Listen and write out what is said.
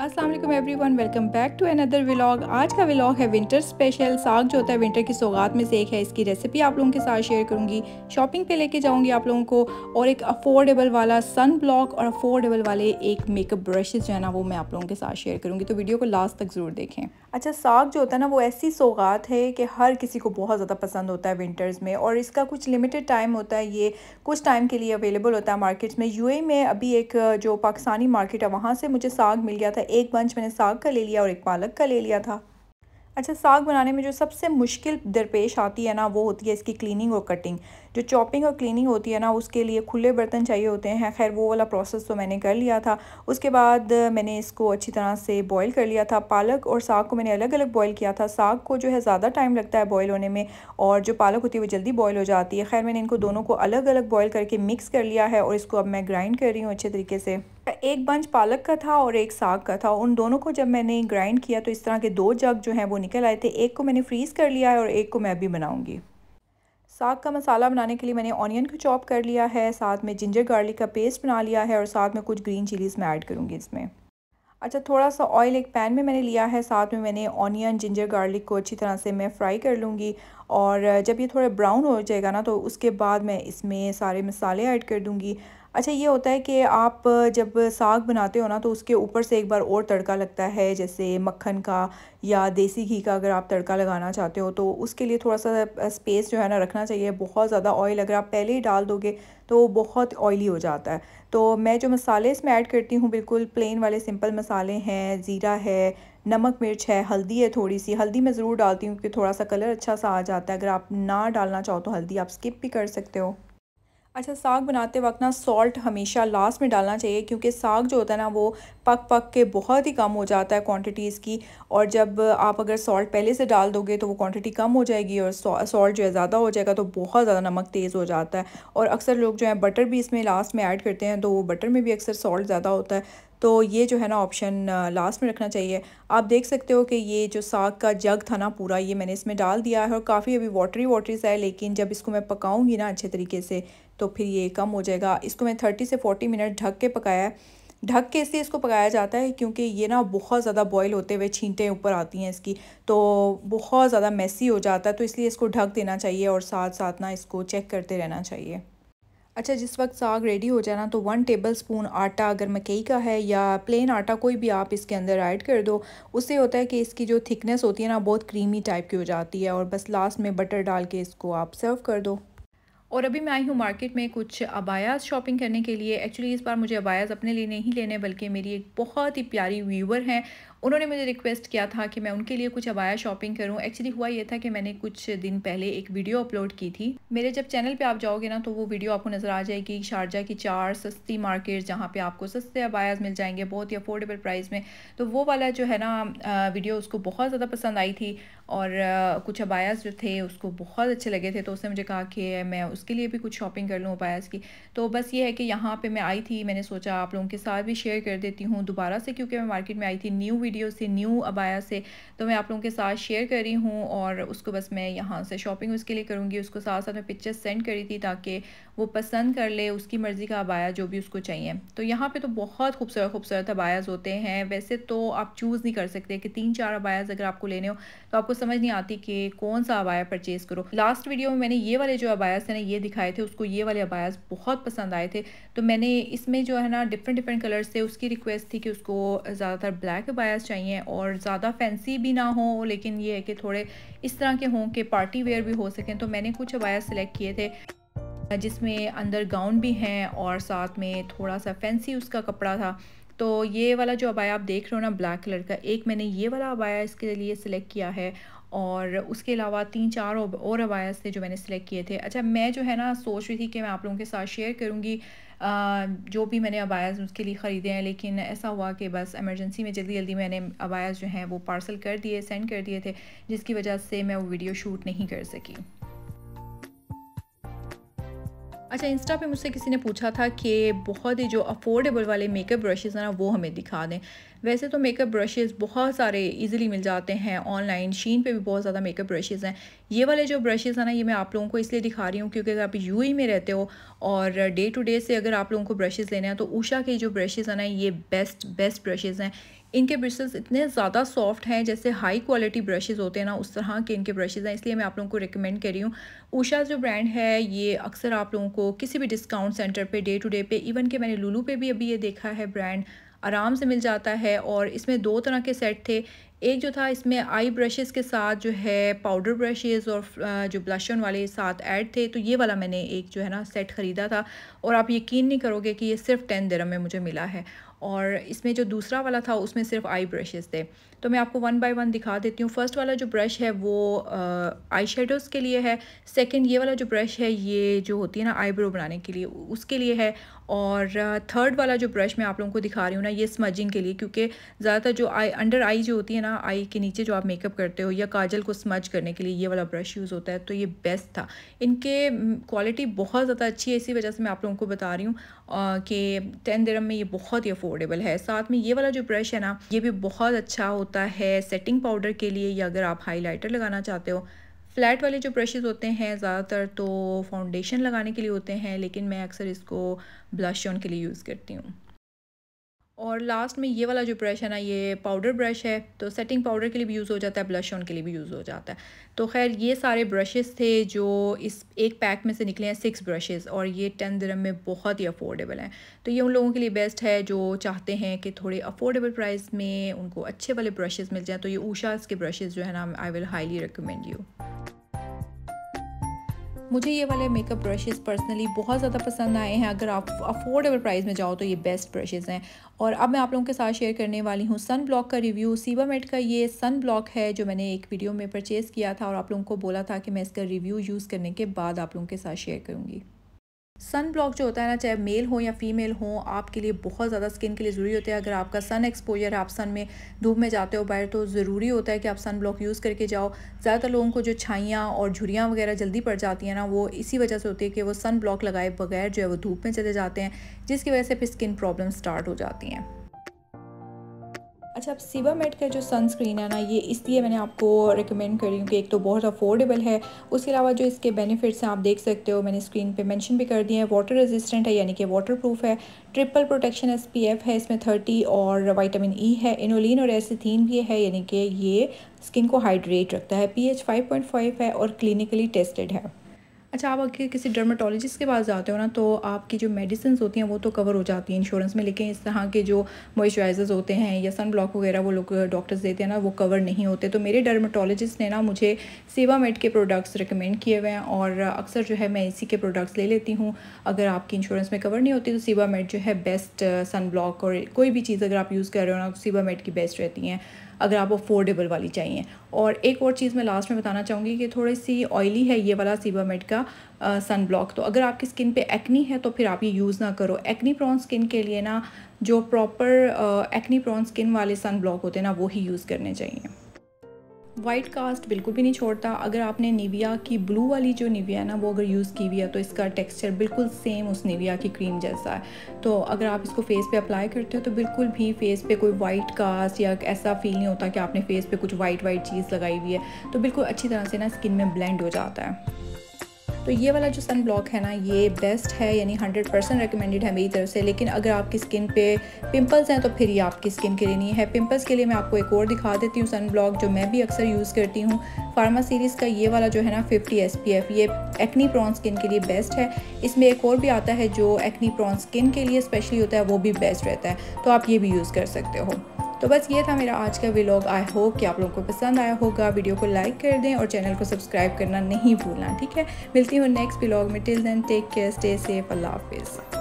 Aslam everyone welcome back to another vlog आज का vlog है विंटर स्पेशल साग जो होता है विंटर की सौगात में से एक है इसकी रेसिपी आप लोगों के साथ शेयर करूंगी शॉपिंग पे लेके जाऊंगी आप लोगों को और एक अफोर्डेबल वाला सन ब्लॉक और अफोर्डेबल वाले एक मेकअप ब्रशेज़ जो है ना वो मैं आप लोगों के साथ शेयर करूँगी तो वीडियो को लास्ट तक ज़रूर देखें अच्छा साग जो होता है ना वो ऐसी सौगात है कि हर किसी को बहुत ज़्यादा पसंद होता है विंटर्स में और इसका कुछ लिमिटेड टाइम होता है ये कुछ टाइम के लिए अवेलेबल होता है मार्केट्स में यू में अभी एक जो पाकिस्तानी मार्केट है वहाँ से मुझे साग मिल गया था एक बंच मैंने साग का ले लिया और एक पालक का ले लिया था अच्छा साग बनाने में जो सबसे मुश्किल दरपेश आती है ना वो होती है इसकी क्लीनिंग और कटिंग जो चॉपिंग और क्लीनिंग होती है ना उसके लिए खुले बर्तन चाहिए होते हैं खैर वो वाला प्रोसेस तो मैंने कर लिया था उसके बाद मैंने इसको अच्छी तरह से बॉईल कर लिया था पालक और साग को मैंने अलग अलग बॉईल किया था साग को जो है ज़्यादा टाइम लगता है बॉयल होने में और जो पालक होती है वो जल्दी बॉयल हो जाती है खैर मैंने इनको दोनों को अलग अलग बॉयल करके मिक्स कर लिया है और इसको अब मैं ग्राइंड कर रही हूँ अच्छे तरीके से एक बंच पालक का था और एक साग का था उन दोनों को जब मैंने ग्राइंड किया तो इस तरह के दो जग जो हैं वो निकल आए थे एक को मैंने फ्रीज़ कर लिया है और एक को मैं अभी बनाऊँगी साग का मसाला बनाने के लिए मैंने ऑनियन को चॉप कर लिया है साथ में जिंजर गार्लिक का पेस्ट बना लिया है और साथ में कुछ ग्रीन चिलीज़ मैं ऐड करूँगी इसमें अच्छा थोड़ा सा ऑयल एक पैन में मैंने लिया है साथ में मैंने ऑनियन जिंजर गार्लिक को अच्छी तरह से मैं फ्राई कर लूँगी और जब ये थोड़ा ब्राउन हो जाएगा ना तो उसके बाद मैं इसमें सारे मसाले ऐड कर दूँगी अच्छा ये होता है कि आप जब साग बनाते हो ना तो उसके ऊपर से एक बार और तड़का लगता है जैसे मक्खन का या देसी घी का अगर आप तड़का लगाना चाहते हो तो उसके लिए थोड़ा सा स्पेस जो है ना रखना चाहिए बहुत ज़्यादा ऑयल अगर आप पहले ही डाल दोगे तो वो बहुत ऑयली हो जाता है तो मैं जो मसाले इसमें ऐड करती हूँ बिल्कुल प्लेन वाले सिंपल मसाले हैं ज़ीरा है नमक मिर्च है हल्दी है थोड़ी सी हल्दी मैं ज़रूर डालती हूँ क्योंकि थोड़ा सा कलर अच्छा सा आ जाता है अगर आप ना डालना चाहो तो हल्दी आप स्किप भी कर सकते हो अच्छा साग बनाते वक्त ना सॉल्ट हमेशा लास्ट में डालना चाहिए क्योंकि साग जो होता है ना वो पक पक के बहुत ही कम हो जाता है क्वांटिटीज़ की और जब आप अगर सॉल्ट पहले से डाल दोगे तो वो क्वांटिटी कम हो जाएगी और सॉल्ट जो है ज़्यादा हो जाएगा तो बहुत ज़्यादा नमक तेज़ हो जाता है और अक्सर लोग जो है बटर भी इसमें लास्ट में ऐड करते हैं तो वो बटर में भी अक्सर सॉल्ट ज़्यादा होता है तो ये जो है ना ऑप्शन लास्ट में रखना चाहिए आप देख सकते हो कि ये जो साग का जग था ना पूरा ये मैंने इसमें डाल दिया है और काफ़ी अभी वाटरी वाटरी सा है लेकिन जब इसको मैं पकाऊंगी ना अच्छे तरीके से तो फिर ये कम हो जाएगा इसको मैं थर्टी से फोर्टी मिनट ढक के पकाया है ढक के इसलिए इसको पकाया जाता है क्योंकि ये ना बहुत ज़्यादा बॉयल होते हुए छींटे ऊपर आती हैं इसकी तो बहुत ज़्यादा मैसी हो जाता है तो इसलिए इसको ढक देना चाहिए और साथ साथ ना इसको चेक करते रहना चाहिए अच्छा जिस वक्त साग रेडी हो जाना तो वन टेबल स्पून आटा अगर मकई का है या प्लेन आटा कोई भी आप इसके अंदर ऐड कर दो उससे होता है कि इसकी जो थिकनेस होती है ना बहुत क्रीमी टाइप की हो जाती है और बस लास्ट में बटर डाल के इसको आप सर्व कर दो और अभी मैं आई हूँ मार्केट में कुछ अबायास शॉपिंग करने के लिए एक्चुअली इस बार मुझे अबायास अपने लिए नहीं लेने बल्कि मेरी एक बहुत ही प्यारी व्यूवर हैं उन्होंने मुझे रिक्वेस्ट किया था कि मैं उनके लिए कुछ अबाया शॉपिंग करूँ एक्चुअली हुआ ये था कि मैंने कुछ दिन पहले एक वीडियो अपलोड की थी मेरे जब चैनल पर आप जाओगे ना तो वो वीडियो आपको नज़र आ जाएगी शारजा की चार सस्ती मार्केट जहाँ पे आपको सस्ते अबायाज मिल जाएंगे बहुत ही अफोर्डेबल प्राइस में तो वो वाला जो है ना वीडियो उसको बहुत ज़्यादा पसंद आई थी और कुछ अबायास जो थे उसको बहुत अच्छे लगे थे तो उसने मुझे कहा कि मैं उसके लिए भी कुछ शॉपिंग कर लूँ अबायास की तो बस ये है कि यहाँ पर मैं आई थी मैंने सोचा आप लोगों के साथ भी शेयर कर देती हूँ दोबारा से क्योंकि मैं मार्केट में आई थी न्यू वीडियो से न्यू अबाया से तो मैं आप लोगों के साथ शेयर कर रही हूँ और उसको बस मैं यहाँ से शॉपिंग उसके लिए करूँगी उसको साथ साथ मैं पिक्चर सेंड करी थी ताकि वो पसंद कर ले उसकी मर्ज़ी का अबाया जो भी उसको चाहिए तो यहाँ पर तो बहुत खूबसूरत खूबसूरत अबायाज होते हैं वैसे तो आप चूज़ नहीं कर सकते कि तीन चार अबायाज अगर आपको लेने हो तो आपको समझ नहीं आती कि कौन सा अबाया परचेज़ करो लास्ट वीडियो में मैंने ये वाले जो अबायाज थे ना ये दिखाए थे उसको ये वाले अबायाज बहुत पसंद आए थे तो मैंने इसमें जो है ना डिफरेंट डिफरेंट कलर से उसकी रिक्वेस्ट थी कि उसको ज़्यादातर ब्लैक अबाया पास चाहिए और ज़्यादा फैंसी भी ना हो लेकिन ये है कि थोड़े इस तरह के हों कि पार्टी वेयर भी हो सकें तो मैंने कुछ अबाया सेलेक्ट किए थे जिसमें अंदर गाउन भी हैं और साथ में थोड़ा सा फैंसी उसका कपड़ा था तो ये वाला जो अबाया आप देख रहे हो ना ब्लैक कलर का एक मैंने ये वाला अबाया इसके लिए सिलेक्ट किया है और उसके अलावा तीन चार और अबायास थे जो मैंने सिलेक्ट किए थे अच्छा मैं जो है ना सोच रही थी कि मैं आप लोगों के साथ शेयर करूँगी जो भी मैंने अबायस उसके लिए ख़रीदे हैं लेकिन ऐसा हुआ कि बस एमरजेंसी में जल्दी जल्दी मैंने अबायस जो हैं वो पार्सल कर दिए सेंड कर दिए थे जिसकी वजह से मैं वो वीडियो शूट नहीं कर सकी अच्छा इंस्टा पे मुझसे किसी ने पूछा था कि बहुत ही जो अफोर्डेबल वाले मेकअप ब्रशेज़ हैं ना वो हमें दिखा दें वैसे तो मेकअप ब्रशेज़ बहुत सारे इजीली मिल जाते हैं ऑनलाइन शीन पे भी बहुत ज़्यादा मेकअप ब्रशेज़ हैं ये वाले जो ब्रशेज़ हैं ना ये मैं आप लोगों को इसलिए दिखा रही हूँ क्योंकि अगर आप यू में रहते हो और डे टू डे से अगर आप लोगों को ब्रशेज़ लेने हैं तो ऊषा के जो ब्रशेज़ हैं ना ये बेस्ट बेस्ट ब्रशेज़ हैं इनके ब्रशेज़ इतने ज़्यादा सॉफ्ट हैं जैसे हाई क्वालिटी ब्रशेज़ होते हैं ना उस तरह के इनके ब्रशेज़ हैं इसलिए मैं आप लोगों को रिकमेंड कर रही हूँ ऊषा जो ब्रांड है ये अक्सर आप लोगों को किसी भी डिस्काउंट सेंटर पे डे टू डे पे इवन के मैंने लुलू पे भी अभी ये देखा है ब्रांड आराम से मिल जाता है और इसमें दो तरह के सेट थे एक जो था इसमें आई ब्रशेस के साथ जो है पाउडर ब्रशेस और जो ब्लशन वाले साथ ऐड थे तो ये वाला मैंने एक जो है ना सेट ख़रीदा था और आप यकीन नहीं करोगे कि ये सिर्फ टेन दरम में मुझे मिला है और इसमें जो दूसरा वाला था उसमें सिर्फ आई ब्रशेस थे तो मैं आपको वन बाय वन दिखा देती हूँ फर्स्ट वाला जो ब्रश है वो आई शेडोज़ के लिए है सेकंड ये वाला जो ब्रश है ये जो होती है ना आईब्रो बनाने के लिए उसके लिए है और थर्ड वाला जो ब्रश मैं आप लोगों को दिखा रही हूँ ना ये स्मजिंग के लिए क्योंकि ज़्यादातर जो आई अंडर आई जो होती है ना आई के नीचे जो आप मेकअप करते हो या काजल को स्मज करने के लिए ये वाला ब्रश यूज़ होता है तो ये बेस्ट था इनके क्वालिटी बहुत ज़्यादा अच्छी है इसी वजह से मैं आप लोगों को बता रही हूँ कि टेन दरम में ये बहुत ही अफोर्ड अफोर्डेबल है साथ में ये वाला जो ब्रश है ना ये भी बहुत अच्छा होता है सेटिंग पाउडर के लिए या अगर आप हाईलाइटर लगाना चाहते हो फ्लैट वाले जो ब्रशेज़ होते हैं ज़्यादातर तो फाउंडेशन लगाने के लिए होते हैं लेकिन मैं अक्सर इसको ब्लश ऑन के लिए यूज़ करती हूँ और लास्ट में ये वाला जो ब्रश है ना ये पाउडर ब्रश है तो सेटिंग पाउडर के लिए भी यूज़ हो जाता है ब्लश ऑन के लिए भी यूज़ हो जाता है तो खैर ये सारे ब्रशेस थे जो इस एक पैक में से निकले हैं सिक्स ब्रशेस और ये टेन दरम में बहुत ही अफोर्डेबल हैं तो ये उन लोगों के लिए बेस्ट है जो चाहते हैं कि थोड़े अफोर्डेबल प्राइस में उनको अच्छे वाले ब्रशेज़ मिल जाएँ तो ये ऊषा के ब्रशेज़ जो है ना I will highly recommend you मुझे ये वाले मेकअप ब्रशेस पर्सनली बहुत ज़्यादा पसंद आए हैं अगर आप अफोर्डेबल प्राइस में जाओ तो ये बेस्ट ब्रशेस हैं और अब मैं आप लोगों के साथ शेयर करने वाली हूँ सन ब्लॉक का रिव्यू सीबामेट का ये सन ब्लॉक है जो मैंने एक वीडियो में परचेज़ किया था और आप लोगों को बोला था कि मैं इसका रिव्यू यूज़ करने के बाद आप लोगों के साथ शेयर करूँगी सन ब्लॉक जो होता है ना चाहे मेल हो या फीमेल हो आपके लिए बहुत ज़्यादा स्किन के लिए ज़रूरी होता है अगर आपका सन एक्सपोजर है आप सन में धूप में जाते हो बाहर तो ज़रूरी होता है कि आप सन ब्लॉक यूज़ करके जाओ ज़्यादातर लोगों को जो छाइयाँ और झुरियाँ वगैरह जल्दी पड़ जाती हैं ना वो इसी वजह से होती है कि वो सन ब्लॉक लगाए बगैर जो है वो धूप में चले जाते हैं जिसकी वजह से फिर स्किन प्रॉब्लम स्टार्ट हो जाती हैं अच्छा अब सिवा मेट का जो सनस्क्रीन है ना ये इसलिए मैंने आपको रिकमेंड करी हूँ कि एक तो बहुत अफोर्डेबल है उसके अलावा जो इसके बेनिफिट्स हैं आप देख सकते हो मैंने स्क्रीन पे मेंशन भी कर दिए हैं वाटर रेजिस्टेंट है यानी कि वाटर प्रूफ है ट्रिपल प्रोटेक्शन एस है इसमें थर्टी और वाइटामिन ई e है इनोलिन और एसिथीन भी है यानी कि ये स्किन को हाइड्रेट रखता है P H five point five है और क्लिनिकली टेस्टेड है अच्छा आप अगर किसी डर्माटोलॉजिस्ट के पास जाते हो ना तो आपकी जो मेडिसिन होती हैं वो तो कवर हो जाती हैं इंश्योरेंस में लेकिन इस तरह के जो मॉइस्चराइजर्स होते हैं या सन ब्लॉक वगैरह वो लोग डॉक्टर्स देते हैं ना वो कवर नहीं होते तो मेरे डर्माटोलॉजिस्ट ने ना मुझे सेवा मेड के प्रोडक्ट्स रिकमेंड किए हुए हैं और अक्सर जो है मैं इसी के प्रोडक्ट्स ले लेती हूँ अगर आपकी इंश्योरेंस में कवर नहीं होती तो सीवा मेड जो है बेस्ट सन ब्लॉक और कोई भी चीज़ अगर आप यूज़ कर रहे हो ना तो सीवा मेड की बेस्ट रहती हैं अगर आपको अफोर्डेबल वाली चाहिए और एक और चीज़ मैं लास्ट में बताना चाहूँगी कि थोड़ी सी ऑयली है ये वाला सीबामेट का सन ब्लॉक तो अगर आपकी स्किन पे एक्नी है तो फिर आप ये यूज़ ना करो एक्नी प्रॉन स्किन के लिए ना जो प्रॉपर एक्नी प्रॉन स्किन वाले सन ब्लॉक होते हैं ना वो ही यूज़ करने चाहिए वाइट कास्ट बिल्कुल भी नहीं छोड़ता अगर आपने निविया की ब्लू वाली जो निविया है ना वो अगर यूज़ की हुई है तो इसका टेक्सचर बिल्कुल सेम उस निविया की क्रीम जैसा है तो अगर आप इसको फेस पे अप्लाई करते हो तो बिल्कुल भी फेस पे कोई वाइट कास्ट या ऐसा फील नहीं होता कि आपने फेस पे कुछ वाइट वाइट चीज़ लगाई हुई है तो बिल्कुल अच्छी तरह से ना स्किन में ब्लेंड हो जाता है तो ये वाला जो सन ब्लॉक है ना ये बेस्ट है यानी 100 परसेंट रिकमेंडेड है मेरी तरफ से लेकिन अगर आपकी स्किन पे पिंपल्स हैं तो फिर ये आपकी स्किन के लिए नहीं है पिंपल्स के लिए मैं आपको एक और दिखा देती हूँ सन ब्लॉक जो मैं भी अक्सर यूज़ करती हूँ फार्मा सीरीज़ का ये वाला जो है ना 50 एफ ये एक्नी प्रॉन स्किन के लिए बेस्ट है इसमें एक और भी आता है जो एक्नी प्रॉन स्किन के लिए स्पेशली होता है वो भी बेस्ट रहता है तो आप ये भी यूज़ कर सकते हो तो बस ये था मेरा आज का व्लॉग आई होप कि आप लोगों को पसंद आया होगा वीडियो को लाइक कर दें और चैनल को सब्सक्राइब करना नहीं भूलना ठीक है मिलती हूँ नेक्स्ट व्लॉग में till then take care stay safe अल्लाह हाफिज़